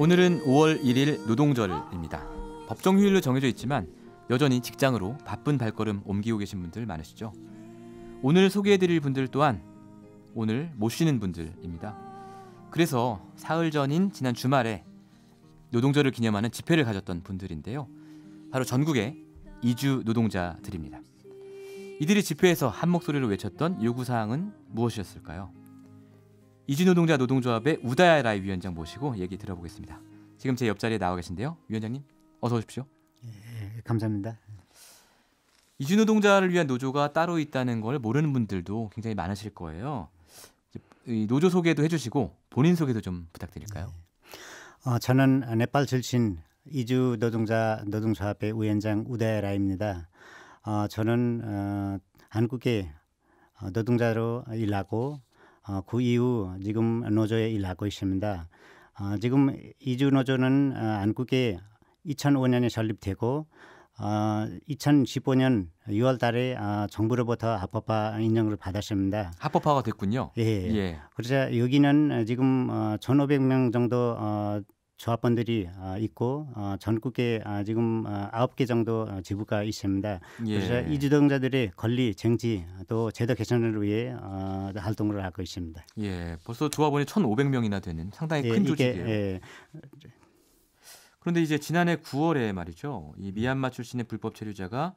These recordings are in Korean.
오늘은 5월 1일 노동절입니다. 법정 휴일로 정해져 있지만 여전히 직장으로 바쁜 발걸음 옮기고 계신 분들 많으시죠? 오늘 소개해드릴 분들 또한 오늘 못 쉬는 분들입니다. 그래서 사흘 전인 지난 주말에 노동절을 기념하는 집회를 가졌던 분들인데요. 바로 전국의 이주 노동자들입니다. 이들이 집회에서 한목소리를 외쳤던 요구 사항은 무엇이었을까요? 이주노동자 노동조합의 우다야라이 위원장 모시고 얘기 들어보겠습니다. 지금 제 옆자리에 나와 계신데요. 위원장님 어서 오십시오. 예, 감사합니다. 이주노동자를 위한 노조가 따로 있다는 걸 모르는 분들도 굉장히 많으실 거예요. 노조 소개도 해주시고 본인 소개도 좀 부탁드릴까요? 네. 어, 저는 네팔 출신 이주 노동자 노동조합의 위원장 우다야라입니다. 어, 저는 어, 한국의 어, 노동자로 일하고 어, 그 이후 지금 노조에 일하고 있습니다. 어, 지금 이주 노조는 어, 안국에 2005년에 설립되고 어, 2015년 6월 달에 어, 정부로부터 합법화 인정을 받았습니다. 합법화가 됐군요. 예. 예. 그래서 여기는 지금 어, 1,500명 정도 어, 조합원들이 아, 있고 어, 전국에 아, 지금 아, 아홉 개 정도 어, 지부가 있습니다. 그래서 예. 이 주동자들의 권리 쟁취 또 제도 개선을 위해 어, 활동을 하고 있습니다. 예, 벌써 조합원이 1,500명이나 되는 상당히 예, 조직이에요. 예. 그런데 이제 지난해 9월에 말이죠, 이 미얀마 출신의 불법 체류자가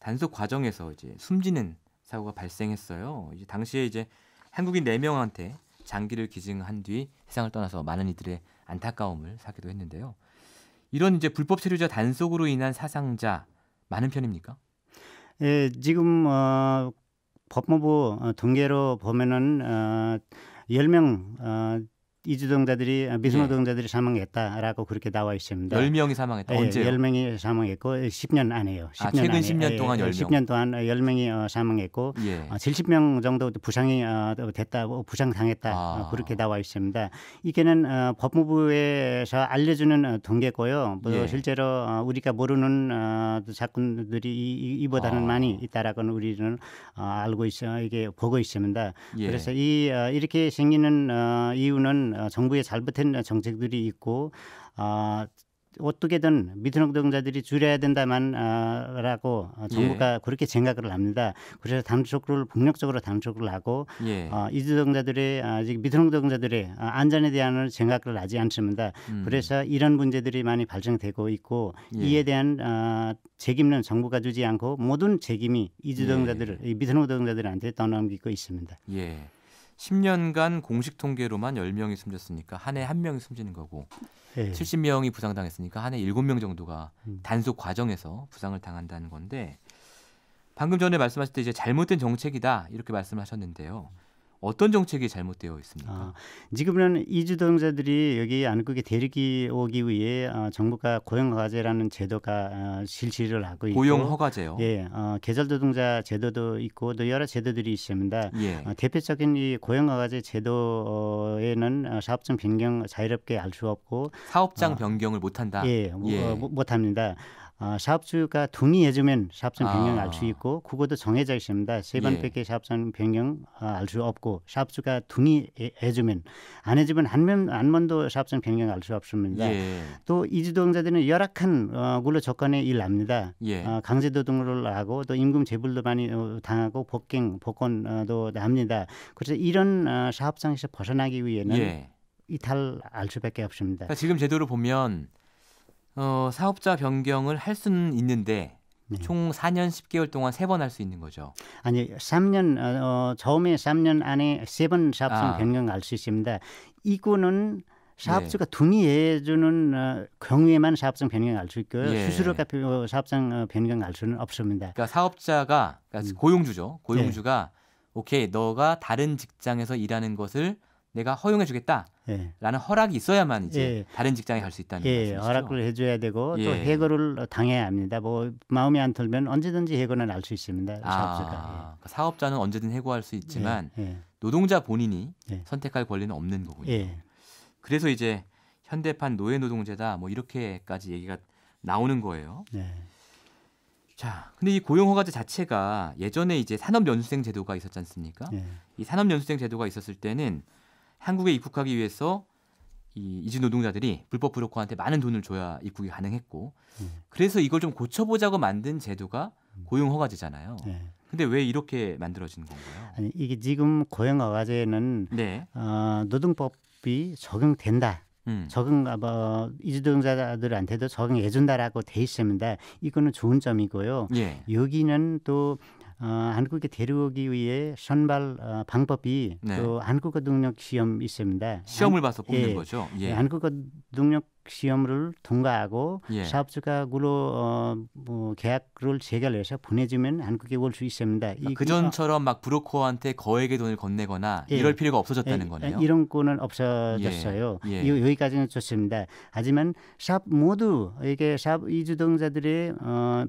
단속 과정에서 이제 숨지는 사고가 발생했어요. 이제 당시에 이제 한국인 4명한테 장기를 기증한 뒤 세상을 떠나서 많은 이들의 안타까움을 사기도 했는데요. 이런 이제 불법 체류자 단속으로 인한 사상자 많은 편입니까? 예, 지금 어, 법무부 어, 통계로 보면은 어, 10명 어, 이주동자들이 미성노동자들이 예. 사망했다라고 그렇게 나와 있습니다. 10명이 사망했다. 예, 언제요? 1명이 사망했고 10년 안에요. 10년 아, 최근 안에, 10년 예, 동안 10명. 10년 동안 1명이 어, 사망했고 예. 70명 어, 정도 부상이 어, 됐다고 부상당했다 아. 그렇게 나와 있습니다. 이게는 법무부에서 알려주는 통계고요. 뭐 예. 실제로 우리가 모르는 사건들이 이보다는 아. 많이 있다라고는 우리는 알고 있어 이게 보고 있습니다. 예. 그래서 이 이렇게 생기는 이유는 붙정부의잘못된 아, 정책들이 있고 아 어떻게든 미등록자들이 줄여야 된다만라고 아, 정부가 예. 그렇게 생각을 합니다. 그래서 단속를 폭력적으로 당초를 하고 예. 이주동자들의 아 어, 미등록자들의 안전에 대한 생각을 하지 않습니다. 음. 그래서 이런 문제들이 많이 발생되고 있고 예. 이에 대한 어, 책임은 정부가 주지 않고 모든 책임이 이주동자들, 예. 미등록자들한테 떠넘기고 있습니다. 예. 10년간 공식 통계로만 10명이 숨졌으니까 한 해 한명이 숨지는 거고 예. 70명이 부상당했으니까 한 해 7명 정도가 음. 단속 과정에서 부상을 당한다는 건데 방금 전에 말씀하실 때 이제 잘못된 정책이다 이렇게 말씀하셨는데요. 음. 어떤 정책이 잘못되어 있습니까? 아, 지금은 이주동자들이 여기 안국에 데리기 오기 위해 어, 정부가 고용허가제라는 제도가 어, 실시를 하고 있고 고용허가제요? 예, 어, 계절노동자 제도도 있고 또 여러 제도들이 있습니다. 예. 어, 대표적인 이 고용허가제 제도에는 어, 사업장 변경 자유롭게 알수 없고 사업장 어, 변경을 못한다? 예, 예. 어, 못합니다. 어, 사업주가 동의해주면 사업장 변경 아. 알수 있고 그거도 정해져 있습니다. 세 번밖에 예. 사업장 변경 어, 알수 없고 사업주가 동의해주면 안 해주면 한명안 번도 사업장 변경 알수 없습니다. 예. 또 이주동자들은 열악한 어, 굴로 조건에 일납니다. 예. 어, 강제노동을 하고 또 임금 재불도 많이 어, 당하고 복갱 복권도 합니다 그래서 이런 어, 사업장에서 벗어나기 위해는 예. 이탈 알 수밖에 없습니다. 그러니까 지금 제도를 보면 어, 사업자 변경을 할 수는 있는데 네. 총 4년 10개월 동안 3번 할 수 있는 거죠. 아니, 3년 어, 어, 처음에 3년 안에 3번 사업성 아. 변경할 수 있습니다. 이거는 사업주가 네. 동의해 주는 어, 경우에만 사업성 변경할 수 있고요. 예. 스스로가 어, 사업성 어, 변경할 수는 없습니다. 그러니까 사업자가 그러니까 음. 고용주죠. 고용주가 네. 오케이, 너가 다른 직장에서 일하는 것을 내가 허용해 주겠다. 예. 라는 허락이 있어야만 이제 예. 다른 직장에 갈 수 있다는 예. 말씀이죠 허락을 해줘야 되고 또 예. 해고를 당해야 합니다. 뭐 마음에 안 들면 언제든지 해고는 알수 있습니다. 아, 사업자가. 아, 사업자는 언제든 해고할 수 있지만 노동자 본인이 선택할 권리는 없는 거군요. 그래서 이제 현대판 노예노동제다 뭐 이렇게까지 얘기가 나오는 거예요. 네. 자, 근데 이 고용허가제 자체가 예전에 이제 산업연수생 제도가 있었지 않습니까? 네. 이 산업연수생 제도가 있었을 때는 한국에 입국하기 위해서 이 이주 노동자들이 불법 브로커한테 많은 돈을 줘야 입국이 가능했고 음. 그래서 이걸 좀 고쳐보자고 만든 제도가 음. 고용 허가제잖아요. 네. 근데 왜 이렇게 만들어진 건가요? 아니 이게 지금 고용 허가제는 네. 어, 노동법이 적용된다. 음. 적응 아, 뭐 이주노동자들한테도 적용해 준다라고 돼 있습니다. 이거는 좋은 점이고요. 예. 여기는 또 어, 한국에 데려오기 위해 선발 어, 방법이 네. 그 한국어 능력 시험 있습니다. 시험을 한, 봐서 뽑는 예, 거죠. 예. 네, 한국어 능력 시험을 통과하고 예. 사업자가으로 어, 뭐 계약을 재결해서 보내주면 한국에 올 수 있습니다. 그러니까 이, 그 전처럼 막 브로커한테 거액의 돈을 건네거나 예. 이럴 필요가 없어졌다는 예. 거네요. 예, 이런 거는 없어졌어요. 예. 예. 여기까지는 좋습니다. 하지만 사업 모두 이게 사업 이주동자들의 어,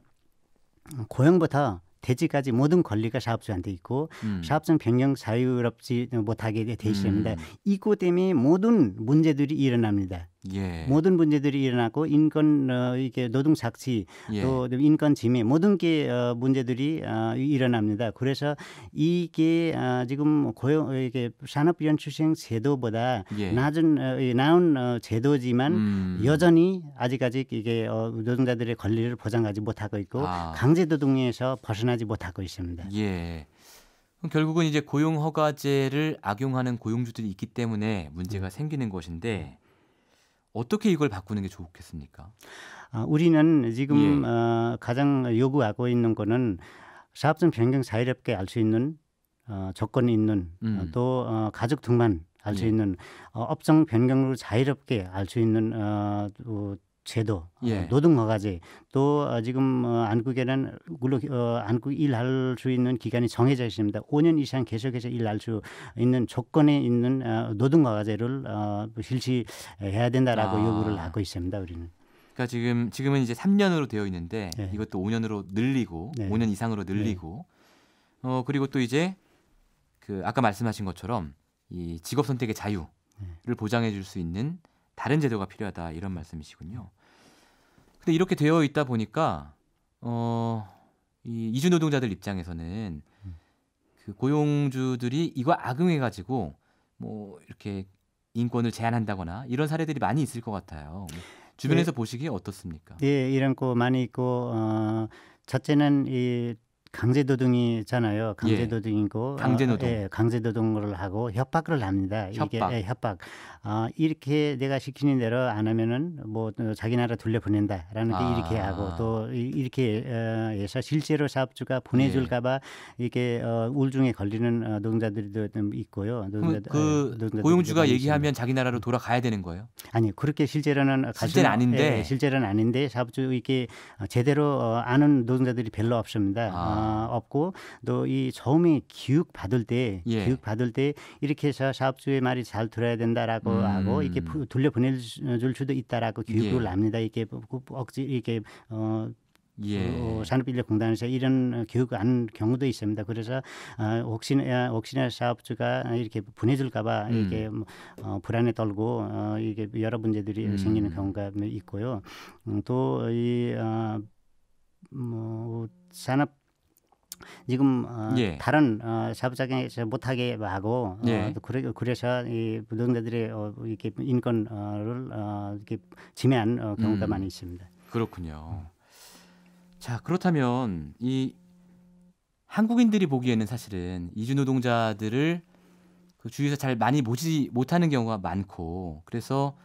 고용부터 돼지까지 모든 권리가 사업주한테 있고 음. 사업성 변경 자유롭지 못하게 돼 있습니다. 음. 이거 때문에 모든 문제들이 일어납니다. 예. 모든 문제들이 일어나고 인권 어, 이게 노동 착취 예. 또 인권 침해 모든 게 어, 문제들이 어, 일어납니다. 그래서 이게 어, 지금 고용 어, 이게 산업 연출생 제도보다 예. 낮은 어, 나은 어, 제도지만 음. 여전히 아직까지 이게 어, 노동자들의 권리를 보장하지 못하고 있고 아. 강제 노동에서 벗어나지 못하고 있습니다. 예. 결국은 이제 고용 허가제를 악용하는 고용주들이 있기 때문에 문제가 음. 생기는 것인데 어떻게 이걸 바꾸는 게 좋겠습니까? 아, 우리는 지금 예. 어, 가장 요구하고 있는 거는 사업성 변경 자유롭게 알 수 있는 어, 조건이 있는 음. 어, 또 어, 가족 등만 알수 예. 있는 어, 업종 변경으로 자유롭게 알 수 있는 어, 어 제도, 어, 예. 노동과가제또 어, 지금 어, 안국에는 물론 어, 안국 일할 수 있는 기간이 정해져 있습니다. 5년 이상 계속해서 일할 수 있는 조건에 있는 어, 노동과가제를 어, 실시해야 된다라고 아. 요구를 하고 있습니다. 우리는. 그러니까 지금 지금은 이제 3년으로 되어 있는데 네. 이것도 5년으로 늘리고 네. 5년 이상으로 네. 늘리고 네. 어 그리고 또 이제 그 아까 말씀하신 것처럼 이 직업 선택의 자유를 네. 보장해 줄 수 있는 다른 제도가 필요하다 이런 말씀이시군요. 근데 네, 이렇게 되어 있다 보니까 어, 이 이주 노동자들 입장에서는 그 고용주들이 이거 악용해 가지고 뭐 이렇게 인권을 제한한다거나 이런 사례들이 많이 있을 것 같아요. 뭐 주변에서 네. 보시기에 어떻습니까? 네, 이런 거 많이 있고 어, 첫째는 이 강제노동이잖아요. 예. 강제노동이고 예. 강제노동. 어, 예, 강제노동을 하고 협박을 합니다. 협박. 이게 예, 협박. 어, 이렇게 내가 시키는 대로 안 하면은 뭐 자기 나라 돌려 보낸다라는 아. 이렇게 하고 또 이렇게 어, 해서 실제로 사업주가 보내줄까봐 예. 이렇게 어, 우울증에 걸리는 어, 노동자들도 있고요. 노동자, 그노동자들 그 어, 고용주가 얘기하면 자기 나라로 돌아가야 되는 거예요? 아니 그렇게 실제로는 실제는 아닌데 예, 실제로는 아닌데 사업주 이렇게 제대로 아는 노동자들이 별로 없습니다. 아. 어, 없고 또 이 처음에 교육 받을 때 예. 교육 받을 때 이렇게 해서 사업주의 말이 잘 들어야 된다라고 음. 하고 이렇게 돌려 보낼 줄 수도 있다라고 교육을 예. 합니다. 이렇게 억지 이렇게 어 예. 어, 산업인력공단에서 이런 교육 안 경우도 있습니다. 그래서 어, 혹시나 혹시나 사업주가 이렇게 보내줄까봐 음. 이렇게 뭐, 어, 불안에 떨고 어, 이게 여러 문제들이 음. 생기는 경우가 있고요. 음, 또이 어, 뭐 산업 지금 어, 예. 다른 어, 자부자기 작용 못하게 하고 어, 예. 어, 그래, 그래서 이 노동자들의 어, 이렇게 인권을 어, 이렇게 지면 어, 경우가 음, 많이 있습니다. 그렇군요. 자 그렇다면 이 한국인들이 보기에는 사실은 이주 노동자들을 그 주위에서 잘 많이 보지 못하는 경우가 많고 그래서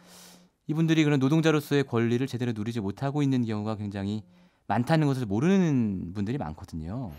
이분들이 그런 노동자로서의 권리를 제대로 누리지 못하고 있는 경우가 굉장히 많다는 것을 모르는 분들이 많거든요.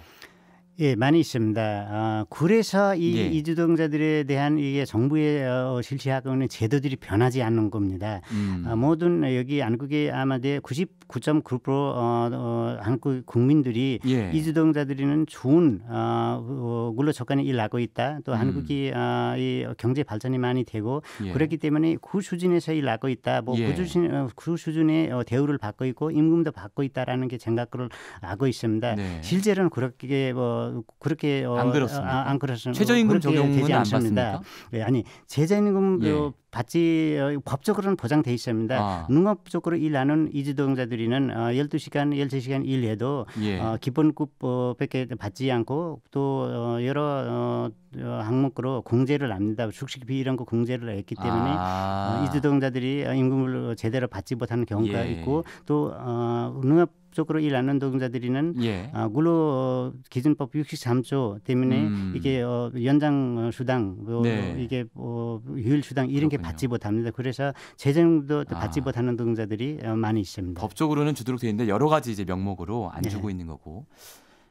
예, 많이 있습니다. 아, 그래서 이 예. 이주동자들에 대한 이게 정부의 어, 실시하고 있는 제도들이 변하지 않는 겁니다. 음. 아, 모든 여기 한국의 아마도 99.9% 어, 어, 한국 국민들이 예. 이주동자들이는 좋은 어, 어, 물로 접근는 일을 하고 있다. 또 음. 한국이 어, 이 경제 발전이 많이 되고 예. 그렇기 때문에 그 수준에서 일을 하고 있다. 뭐그 예. 수준 어, 그 수준의 어, 대우를 받고 있고 임금도 받고 있다라는 게 생각을 하고 있습니다. 네. 실제로는 그렇게 뭐 그렇게 어, 안 그렇습니다. 아, 안 그렇습니다. 최저임금 적용은 안 않습니다. 네, 아니 최저임금 예. 받지 어, 법적으로는 보장돼 있습니다. 아. 농업적으로 일하는 이주동자들이는 어, 12시간, 13시간 일해도 예. 어, 기본급밖에 어, 받지 않고 또 어, 여러 어, 어 항목으로 공제를 납니다 숙식비 이런 거 공제를 했기 때문에 아. 어, 이주동자들이 임금을 제대로 받지 못하는 경우가 예. 있고 또 어, 농업 직접적으로 일안 하는 노동자들이는 예. 아, 근로 어, 기준법 63조 때문에 음. 이게 어, 연장 어, 수당, 어, 네. 이게 어, 유일 수당 이런 그렇군요. 게 받지 못합니다. 그래서 재정도 아. 받지 못하는 노동자들이 어, 많이 있습니다. 법적으로는 주도록 되어 있는데 여러 가지 이제 명목으로 안 네. 주고 있는 거고.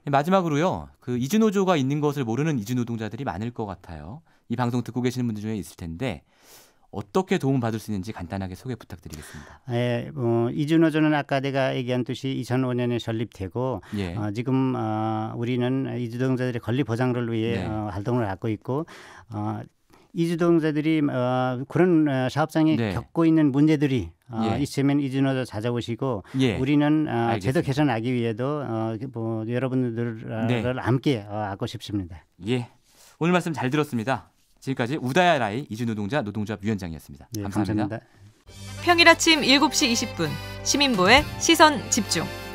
예, 마지막으로요. 그 이주노조가 있는 것을 모르는 이주노동자들이 많을 것 같아요. 이 방송 듣고 계시는 분들 중에 있을 텐데 어떻게 도움받을 수 있는지 간단하게 소개 부탁드리겠습니다. 아, 예, 어, 뭐, 이준호조는 아까 내가 얘기한 듯이 2005년에 설립되고 예. 어, 지금 어, 우리는 이주동자들의 권리 보장을 위해 네. 어, 활동을 하고 있고 어, 이주동자들이 어, 그런 어, 사업장에 네. 겪고 있는 문제들이 어, 예. 있으면 이준호도 찾아오시고 예. 우리는 어, 제도 개선하기 위해도 어, 그 뭐, 여러분들을 네. 어, 함께 어, 하고 싶습니다. 예, 오늘 말씀 잘 들었습니다. 지금까지 우다야라이 이주노동자 노동조합 위원장이었습니다. 네, 감사합니다. 감사합니다. 평일 아침 7시 20분 시민보의 시선 집중.